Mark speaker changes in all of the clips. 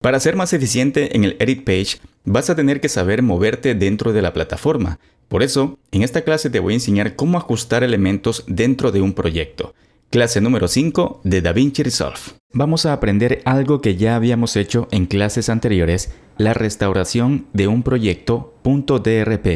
Speaker 1: Para ser más eficiente en el Edit Page, vas a tener que saber moverte dentro de la plataforma. Por eso, en esta clase te voy a enseñar cómo ajustar elementos dentro de un proyecto. Clase número 5 de DaVinci Resolve. Vamos a aprender algo que ya habíamos hecho en clases anteriores, la restauración de un proyecto .drp.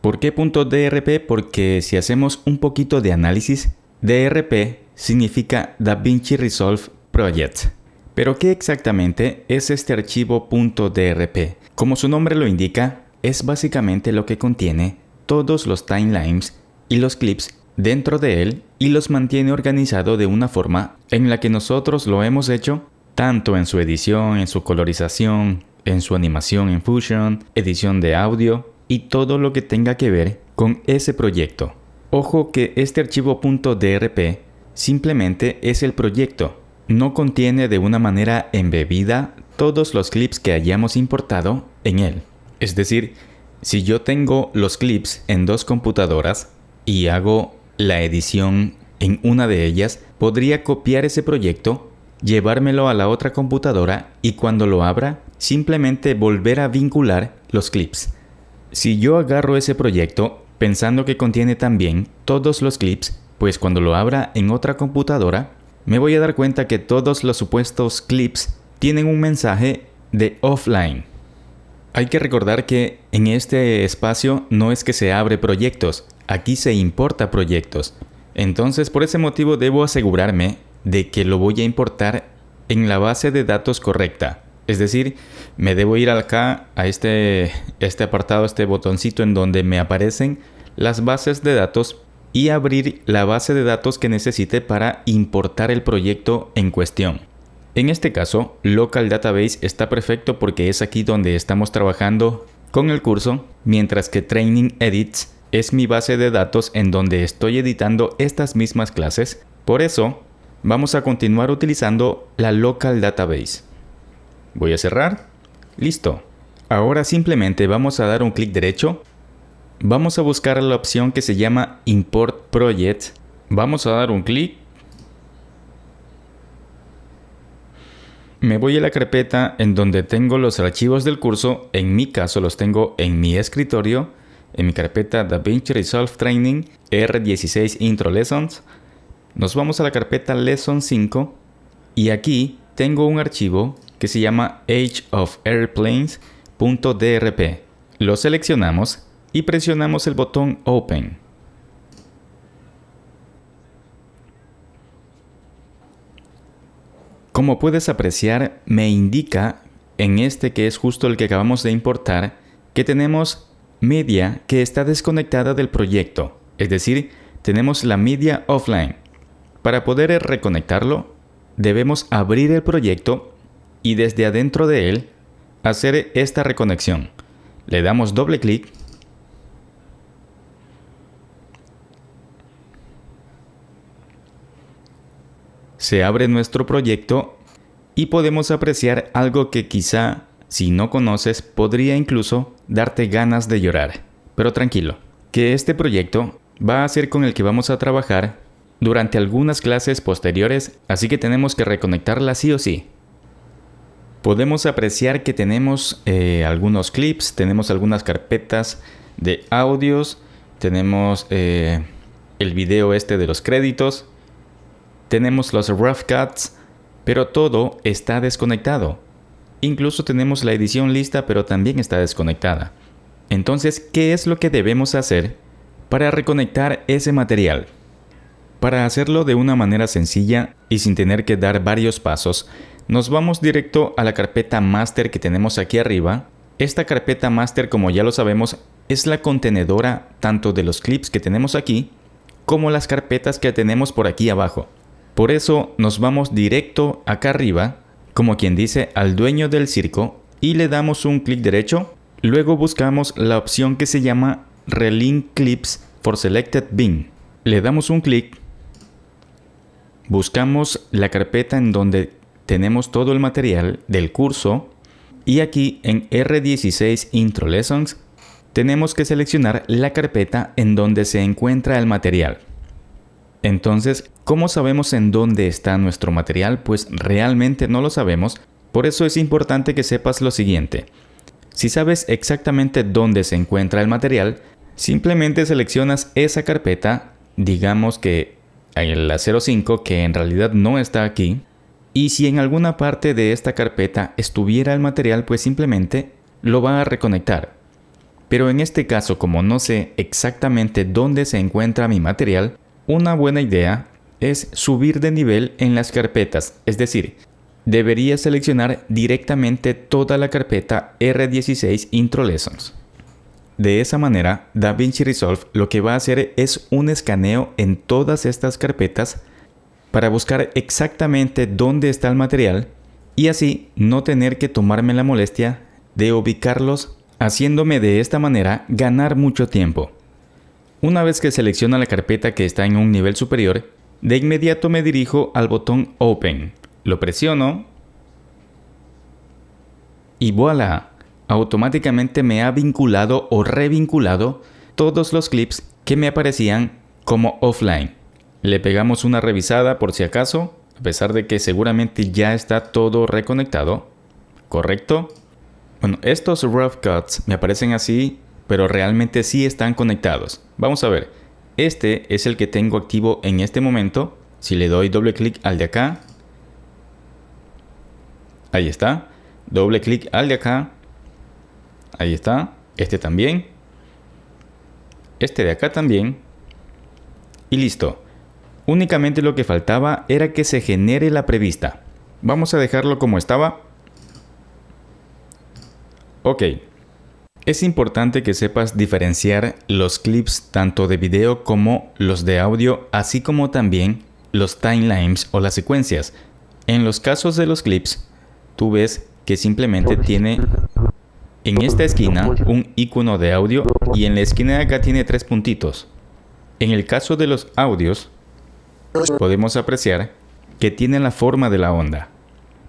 Speaker 1: ¿Por qué .drp? Porque si hacemos un poquito de análisis, DRP significa DaVinci Resolve Project. Pero ¿qué exactamente es este archivo .drp? Como su nombre lo indica, es básicamente lo que contiene todos los timelines y los clips dentro de él y los mantiene organizado de una forma en la que nosotros lo hemos hecho, tanto en su edición, en su colorización, en su animación en Fusion, edición de audio y todo lo que tenga que ver con ese proyecto. Ojo que este archivo .drp simplemente es el proyecto, no contiene de una manera embebida todos los clips que hayamos importado en él. Es decir, si yo tengo los clips en dos computadoras y hago la edición en una de ellas, podría copiar ese proyecto, llevármelo a la otra computadora y cuando lo abra, simplemente volver a vincular los clips. Si yo agarro ese proyecto pensando que contiene también todos los clips, pues cuando lo abra en otra computadora, me voy a dar cuenta que todos los supuestos clips tienen un mensaje de offline. Hay que recordar que en este espacio no es que se abre proyectos, aquí se importa proyectos. Entonces por ese motivo debo asegurarme de que lo voy a importar en la base de datos correcta. Es decir, me debo ir acá a este, este apartado, este botoncito en donde me aparecen las bases de datos y abrir la base de datos que necesite para importar el proyecto en cuestión. En este caso, Local Database está perfecto porque es aquí donde estamos trabajando con el curso, mientras que Training Edits es mi base de datos en donde estoy editando estas mismas clases. Por eso, vamos a continuar utilizando la Local Database. Voy a cerrar. Listo. Ahora simplemente vamos a dar un clic derecho Vamos a buscar la opción que se llama Import Project. Vamos a dar un clic. Me voy a la carpeta en donde tengo los archivos del curso. En mi caso los tengo en mi escritorio, en mi carpeta DaVinci Resolve Training R16 Intro Lessons. Nos vamos a la carpeta Lesson 5 y aquí tengo un archivo que se llama ageofairplanes.drp. Lo seleccionamos y presionamos el botón Open. Como puedes apreciar, me indica en este que es justo el que acabamos de importar que tenemos media que está desconectada del proyecto, es decir, tenemos la media offline. Para poder reconectarlo, debemos abrir el proyecto y desde adentro de él hacer esta reconexión. Le damos doble clic se abre nuestro proyecto y podemos apreciar algo que quizá, si no conoces, podría incluso darte ganas de llorar. Pero tranquilo, que este proyecto va a ser con el que vamos a trabajar durante algunas clases posteriores, así que tenemos que reconectarla sí o sí. Podemos apreciar que tenemos eh, algunos clips, tenemos algunas carpetas de audios, tenemos eh, el video este de los créditos, tenemos los rough cuts, pero todo está desconectado. Incluso tenemos la edición lista, pero también está desconectada. Entonces, ¿qué es lo que debemos hacer para reconectar ese material? Para hacerlo de una manera sencilla y sin tener que dar varios pasos, nos vamos directo a la carpeta master que tenemos aquí arriba. Esta carpeta master, como ya lo sabemos, es la contenedora tanto de los clips que tenemos aquí como las carpetas que tenemos por aquí abajo. Por eso nos vamos directo acá arriba, como quien dice al dueño del circo, y le damos un clic derecho. Luego buscamos la opción que se llama Relink Clips for Selected Bin. Le damos un clic. Buscamos la carpeta en donde tenemos todo el material del curso. Y aquí en R16 Intro Lessons tenemos que seleccionar la carpeta en donde se encuentra el material. Entonces, ¿cómo sabemos en dónde está nuestro material? Pues realmente no lo sabemos, por eso es importante que sepas lo siguiente. Si sabes exactamente dónde se encuentra el material, simplemente seleccionas esa carpeta, digamos que la 05 que en realidad no está aquí, y si en alguna parte de esta carpeta estuviera el material, pues simplemente lo va a reconectar. Pero en este caso, como no sé exactamente dónde se encuentra mi material, una buena idea es subir de nivel en las carpetas, es decir, debería seleccionar directamente toda la carpeta R16 Intro Lessons. De esa manera, DaVinci Resolve lo que va a hacer es un escaneo en todas estas carpetas para buscar exactamente dónde está el material y así no tener que tomarme la molestia de ubicarlos, haciéndome de esta manera ganar mucho tiempo. Una vez que selecciono la carpeta que está en un nivel superior, de inmediato me dirijo al botón Open. Lo presiono y voilà, automáticamente me ha vinculado o revinculado todos los clips que me aparecían como offline. Le pegamos una revisada por si acaso, a pesar de que seguramente ya está todo reconectado, ¿correcto? Bueno, estos rough cuts me aparecen así pero realmente sí están conectados. Vamos a ver, este es el que tengo activo en este momento. Si le doy doble clic al de acá, ahí está. Doble clic al de acá, ahí está. Este también, este de acá también. Y listo. Únicamente lo que faltaba era que se genere la prevista. Vamos a dejarlo como estaba. Ok, es importante que sepas diferenciar los clips tanto de video como los de audio, así como también los timelines o las secuencias. En los casos de los clips, tú ves que simplemente tiene en esta esquina un icono de audio y en la esquina de acá tiene tres puntitos. En el caso de los audios, podemos apreciar que tiene la forma de la onda.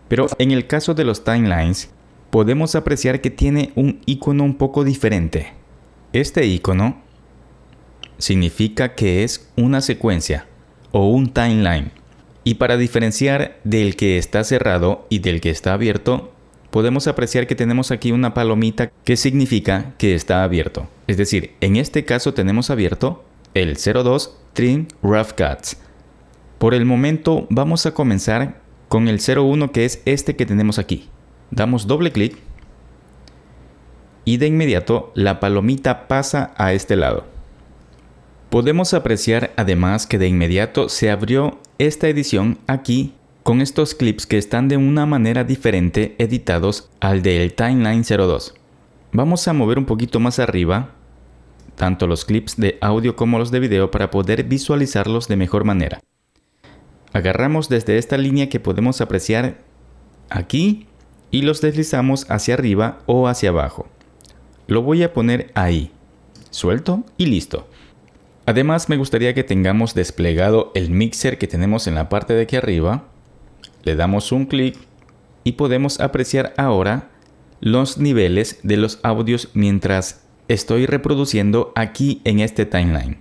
Speaker 1: Pero en el caso de los timelines, podemos apreciar que tiene un icono un poco diferente. Este icono significa que es una secuencia o un timeline. Y para diferenciar del que está cerrado y del que está abierto, podemos apreciar que tenemos aquí una palomita que significa que está abierto. Es decir, en este caso tenemos abierto el 02 Trim Rough Cuts. Por el momento vamos a comenzar con el 01 que es este que tenemos aquí damos doble clic y de inmediato la palomita pasa a este lado. Podemos apreciar además que de inmediato se abrió esta edición aquí con estos clips que están de una manera diferente editados al del Timeline 02. Vamos a mover un poquito más arriba tanto los clips de audio como los de video para poder visualizarlos de mejor manera. Agarramos desde esta línea que podemos apreciar aquí y los deslizamos hacia arriba o hacia abajo. Lo voy a poner ahí. Suelto y listo. Además me gustaría que tengamos desplegado el mixer que tenemos en la parte de aquí arriba. Le damos un clic y podemos apreciar ahora los niveles de los audios mientras estoy reproduciendo aquí en este timeline.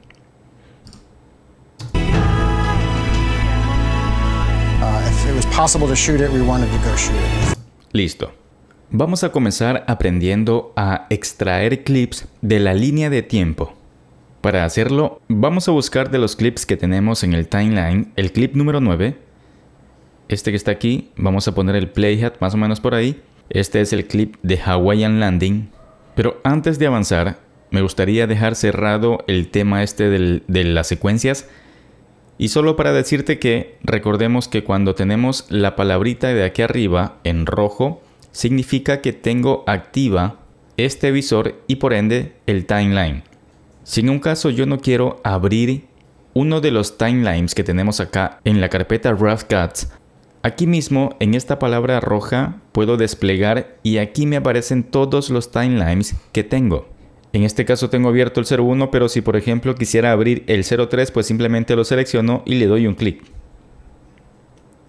Speaker 1: Listo. Vamos a comenzar aprendiendo a extraer clips de la línea de tiempo. Para hacerlo, vamos a buscar de los clips que tenemos en el timeline el clip número 9. Este que está aquí, vamos a poner el playhead más o menos por ahí. Este es el clip de Hawaiian Landing. Pero antes de avanzar, me gustaría dejar cerrado el tema este de las secuencias y solo para decirte que recordemos que cuando tenemos la palabrita de aquí arriba en rojo, significa que tengo activa este visor y por ende el timeline. Si en un caso yo no quiero abrir uno de los timelines que tenemos acá en la carpeta Rough Cuts, aquí mismo en esta palabra roja puedo desplegar y aquí me aparecen todos los timelines que tengo. En este caso tengo abierto el 01, pero si por ejemplo quisiera abrir el 03, pues simplemente lo selecciono y le doy un clic.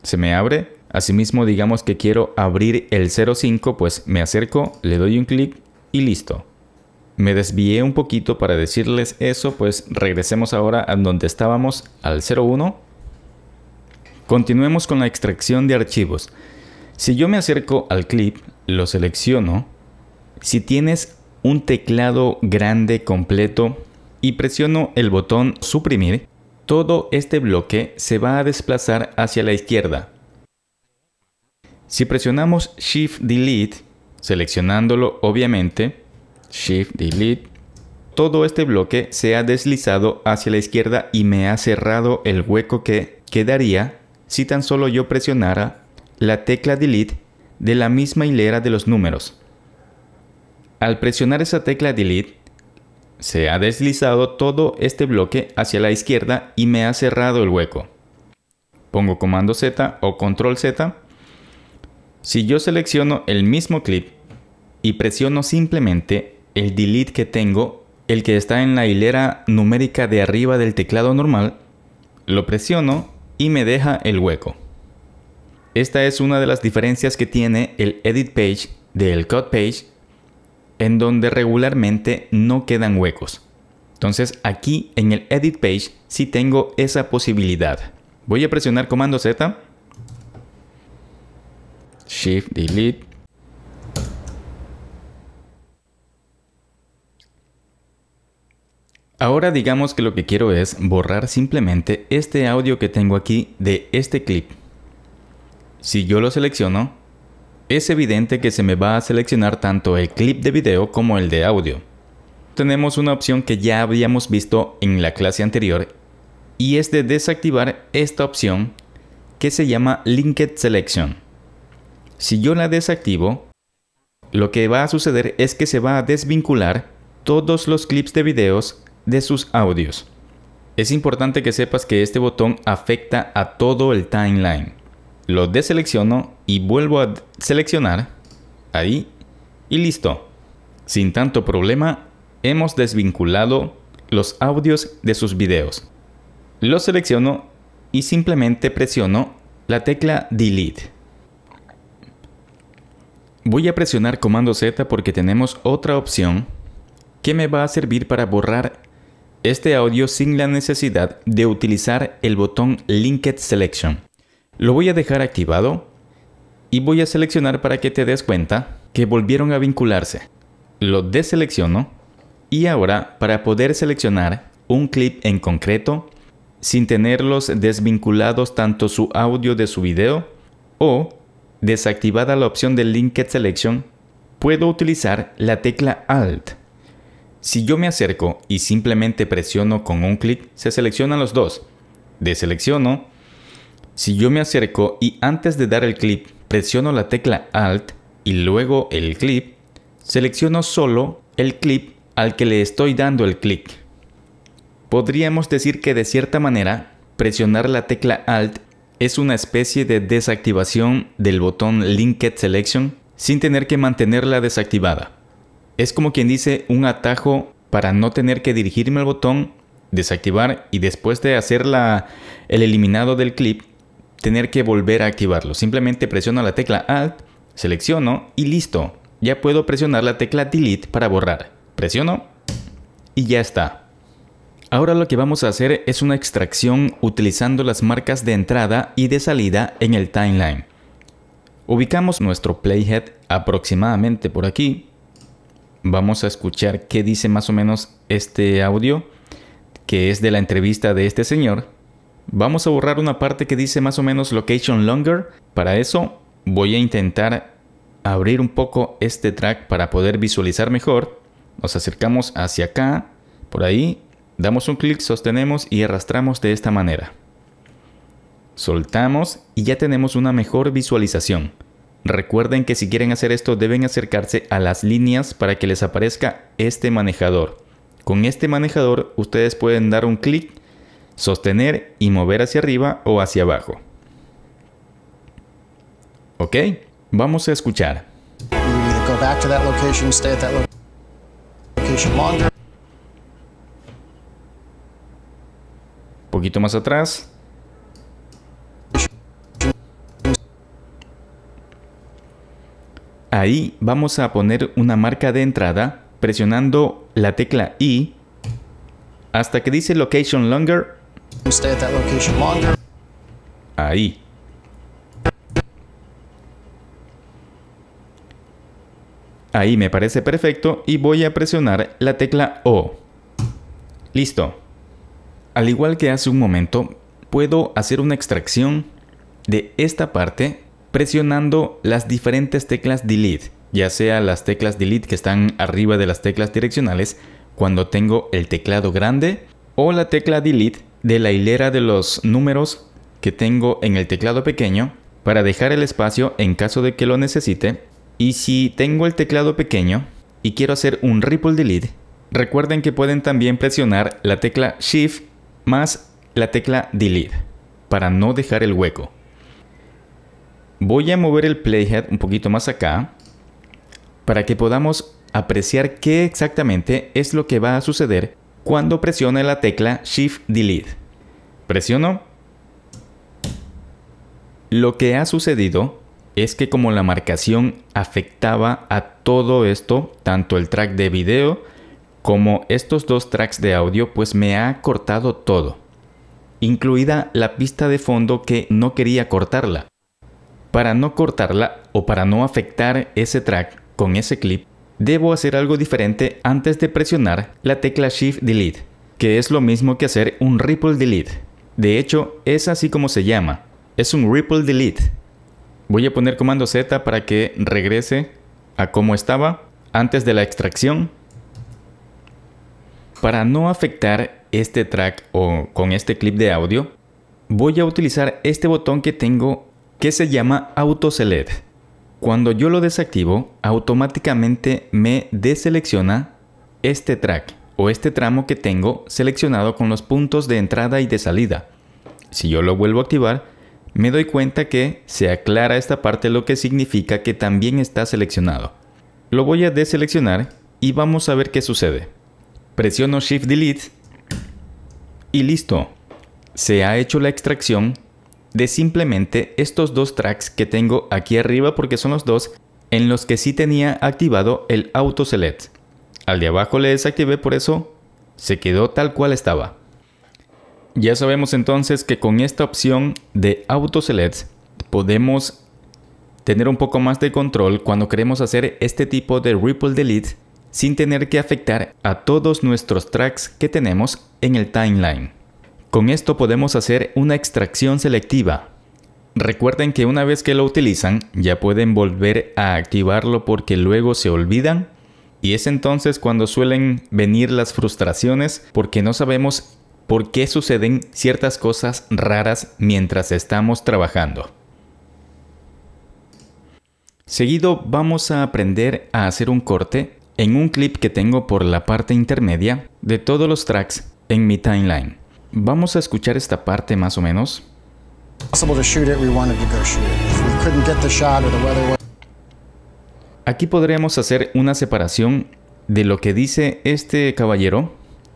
Speaker 1: Se me abre. Asimismo, digamos que quiero abrir el 05, pues me acerco, le doy un clic y listo. Me desvié un poquito para decirles eso, pues regresemos ahora a donde estábamos, al 01. Continuemos con la extracción de archivos. Si yo me acerco al clip, lo selecciono. Si tienes un teclado grande completo y presiono el botón suprimir, todo este bloque se va a desplazar hacia la izquierda. Si presionamos Shift Delete, seleccionándolo obviamente, Shift Delete, todo este bloque se ha deslizado hacia la izquierda y me ha cerrado el hueco que quedaría si tan solo yo presionara la tecla Delete de la misma hilera de los números. Al presionar esa tecla Delete, se ha deslizado todo este bloque hacia la izquierda y me ha cerrado el hueco. Pongo comando Z o control Z. Si yo selecciono el mismo clip y presiono simplemente el delete que tengo, el que está en la hilera numérica de arriba del teclado normal, lo presiono y me deja el hueco. Esta es una de las diferencias que tiene el edit page del cut page en donde regularmente no quedan huecos. Entonces aquí en el Edit Page sí tengo esa posibilidad. Voy a presionar Comando Z, Shift, Delete. Ahora digamos que lo que quiero es borrar simplemente este audio que tengo aquí de este clip. Si yo lo selecciono, es evidente que se me va a seleccionar tanto el clip de video como el de audio. Tenemos una opción que ya habíamos visto en la clase anterior y es de desactivar esta opción que se llama Linked Selection. Si yo la desactivo, lo que va a suceder es que se va a desvincular todos los clips de videos de sus audios. Es importante que sepas que este botón afecta a todo el timeline lo deselecciono y vuelvo a seleccionar. Ahí. Y listo. Sin tanto problema, hemos desvinculado los audios de sus videos. Lo selecciono y simplemente presiono la tecla Delete. Voy a presionar Comando Z porque tenemos otra opción que me va a servir para borrar este audio sin la necesidad de utilizar el botón Linked Selection. Lo voy a dejar activado y voy a seleccionar para que te des cuenta que volvieron a vincularse. Lo deselecciono y ahora para poder seleccionar un clip en concreto sin tenerlos desvinculados tanto su audio de su video o desactivada la opción de Linked Selection, puedo utilizar la tecla Alt. Si yo me acerco y simplemente presiono con un clic, se seleccionan los dos. Deselecciono si yo me acerco y antes de dar el clip presiono la tecla Alt y luego el clip, selecciono solo el clip al que le estoy dando el clic. Podríamos decir que de cierta manera, presionar la tecla Alt es una especie de desactivación del botón Linked Selection sin tener que mantenerla desactivada. Es como quien dice un atajo para no tener que dirigirme al botón, desactivar y después de hacer el eliminado del clip, tener que volver a activarlo. Simplemente presiono la tecla Alt, selecciono y listo. Ya puedo presionar la tecla Delete para borrar. Presiono y ya está. Ahora lo que vamos a hacer es una extracción utilizando las marcas de entrada y de salida en el timeline. Ubicamos nuestro playhead aproximadamente por aquí. Vamos a escuchar qué dice más o menos este audio, que es de la entrevista de este señor Vamos a borrar una parte que dice más o menos location longer. Para eso voy a intentar abrir un poco este track para poder visualizar mejor. Nos acercamos hacia acá, por ahí, damos un clic, sostenemos y arrastramos de esta manera. Soltamos y ya tenemos una mejor visualización. Recuerden que si quieren hacer esto deben acercarse a las líneas para que les aparezca este manejador. Con este manejador ustedes pueden dar un clic sostener y mover hacia arriba o hacia abajo. ¿Ok? Vamos a escuchar. Un poquito más atrás. Ahí vamos a poner una marca de entrada presionando la tecla I hasta que dice Location Longer Ahí. Ahí me parece perfecto y voy a presionar la tecla O. Listo. Al igual que hace un momento, puedo hacer una extracción de esta parte presionando las diferentes teclas Delete, ya sea las teclas Delete que están arriba de las teclas direccionales cuando tengo el teclado grande o la tecla Delete de la hilera de los números que tengo en el teclado pequeño para dejar el espacio en caso de que lo necesite. Y si tengo el teclado pequeño y quiero hacer un ripple delete, recuerden que pueden también presionar la tecla Shift más la tecla Delete para no dejar el hueco. Voy a mover el playhead un poquito más acá para que podamos apreciar qué exactamente es lo que va a suceder cuando presione la tecla Shift Delete. Presionó. Lo que ha sucedido es que como la marcación afectaba a todo esto, tanto el track de video como estos dos tracks de audio, pues me ha cortado todo, incluida la pista de fondo que no quería cortarla. Para no cortarla o para no afectar ese track con ese clip, debo hacer algo diferente antes de presionar la tecla Shift Delete, que es lo mismo que hacer un Ripple Delete. De hecho, es así como se llama. Es un Ripple Delete. Voy a poner comando Z para que regrese a como estaba antes de la extracción. Para no afectar este track o con este clip de audio, voy a utilizar este botón que tengo que se llama Auto Select. Cuando yo lo desactivo, automáticamente me deselecciona este track o este tramo que tengo seleccionado con los puntos de entrada y de salida. Si yo lo vuelvo a activar, me doy cuenta que se aclara esta parte lo que significa que también está seleccionado. Lo voy a deseleccionar y vamos a ver qué sucede. Presiono Shift Delete y listo. Se ha hecho la extracción de simplemente estos dos tracks que tengo aquí arriba porque son los dos en los que sí tenía activado el auto select. Al de abajo le desactivé por eso se quedó tal cual estaba. Ya sabemos entonces que con esta opción de auto select podemos tener un poco más de control cuando queremos hacer este tipo de ripple delete sin tener que afectar a todos nuestros tracks que tenemos en el timeline. Con esto podemos hacer una extracción selectiva. Recuerden que una vez que lo utilizan ya pueden volver a activarlo porque luego se olvidan y es entonces cuando suelen venir las frustraciones porque no sabemos por qué suceden ciertas cosas raras mientras estamos trabajando. Seguido vamos a aprender a hacer un corte en un clip que tengo por la parte intermedia de todos los tracks en mi timeline. Vamos a escuchar esta parte más o menos. Aquí podríamos hacer una separación de lo que dice este caballero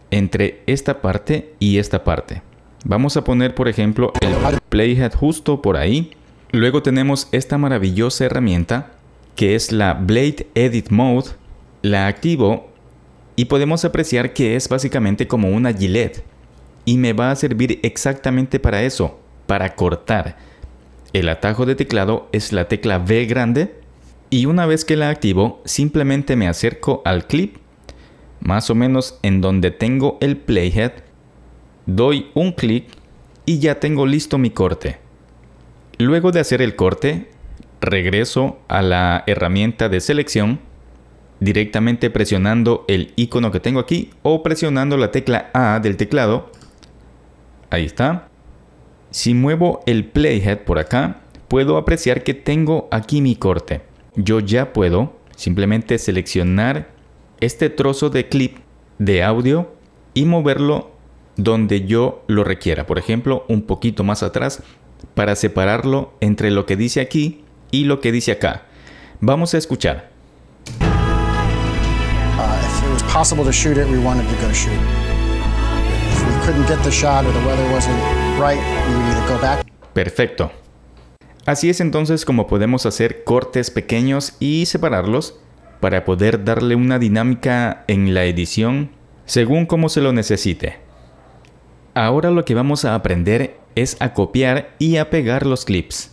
Speaker 1: entre esta parte y esta parte. Vamos a poner por ejemplo el playhead justo por ahí. Luego tenemos esta maravillosa herramienta que es la Blade Edit Mode. La activo y podemos apreciar que es básicamente como una gilet y me va a servir exactamente para eso, para cortar. El atajo de teclado es la tecla B grande y una vez que la activo simplemente me acerco al clip, más o menos en donde tengo el playhead, doy un clic y ya tengo listo mi corte. Luego de hacer el corte, regreso a la herramienta de selección directamente presionando el icono que tengo aquí o presionando la tecla A del teclado ahí está. Si muevo el playhead por acá, puedo apreciar que tengo aquí mi corte. Yo ya puedo simplemente seleccionar este trozo de clip de audio y moverlo donde yo lo requiera. Por ejemplo, un poquito más atrás para separarlo entre lo que dice aquí y lo que dice acá. Vamos a escuchar. Perfecto. Así es entonces como podemos hacer cortes pequeños y separarlos para poder darle una dinámica en la edición según como se lo necesite. Ahora lo que vamos a aprender es a copiar y a pegar los clips.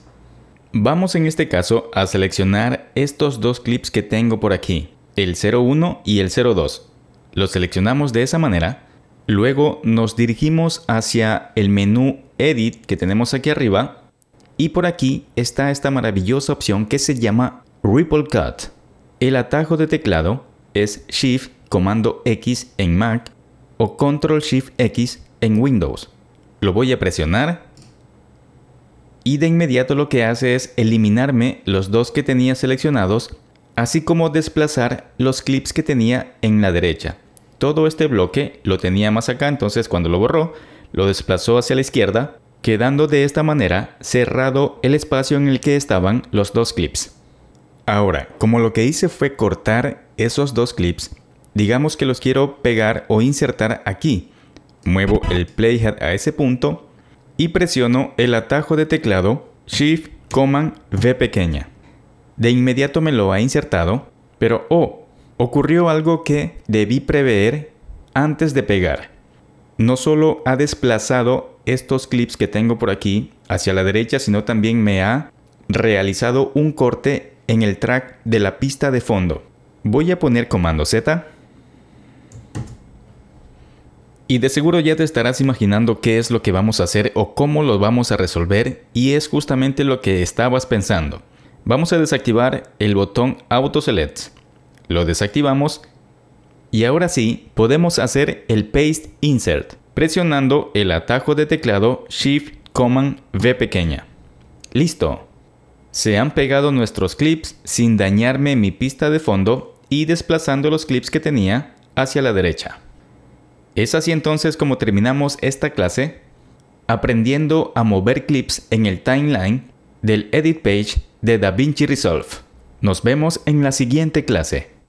Speaker 1: Vamos en este caso a seleccionar estos dos clips que tengo por aquí, el 01 y el 02. Los seleccionamos de esa manera Luego nos dirigimos hacia el menú Edit que tenemos aquí arriba y por aquí está esta maravillosa opción que se llama Ripple Cut. El atajo de teclado es Shift, comando X en Mac o Control Shift X en Windows. Lo voy a presionar y de inmediato lo que hace es eliminarme los dos que tenía seleccionados así como desplazar los clips que tenía en la derecha. Todo este bloque lo tenía más acá, entonces cuando lo borró, lo desplazó hacia la izquierda, quedando de esta manera cerrado el espacio en el que estaban los dos clips. Ahora, como lo que hice fue cortar esos dos clips, digamos que los quiero pegar o insertar aquí. Muevo el playhead a ese punto y presiono el atajo de teclado Shift, Command, V pequeña. De inmediato me lo ha insertado, pero oh, ocurrió algo que debí prever antes de pegar. No solo ha desplazado estos clips que tengo por aquí hacia la derecha, sino también me ha realizado un corte en el track de la pista de fondo. Voy a poner comando Z. Y de seguro ya te estarás imaginando qué es lo que vamos a hacer o cómo lo vamos a resolver y es justamente lo que estabas pensando. Vamos a desactivar el botón Auto Select. Lo desactivamos y ahora sí podemos hacer el Paste Insert presionando el atajo de teclado Shift Command V pequeña. ¡Listo! Se han pegado nuestros clips sin dañarme mi pista de fondo y desplazando los clips que tenía hacia la derecha. Es así entonces como terminamos esta clase, aprendiendo a mover clips en el timeline del Edit Page de DaVinci Resolve. Nos vemos en la siguiente clase.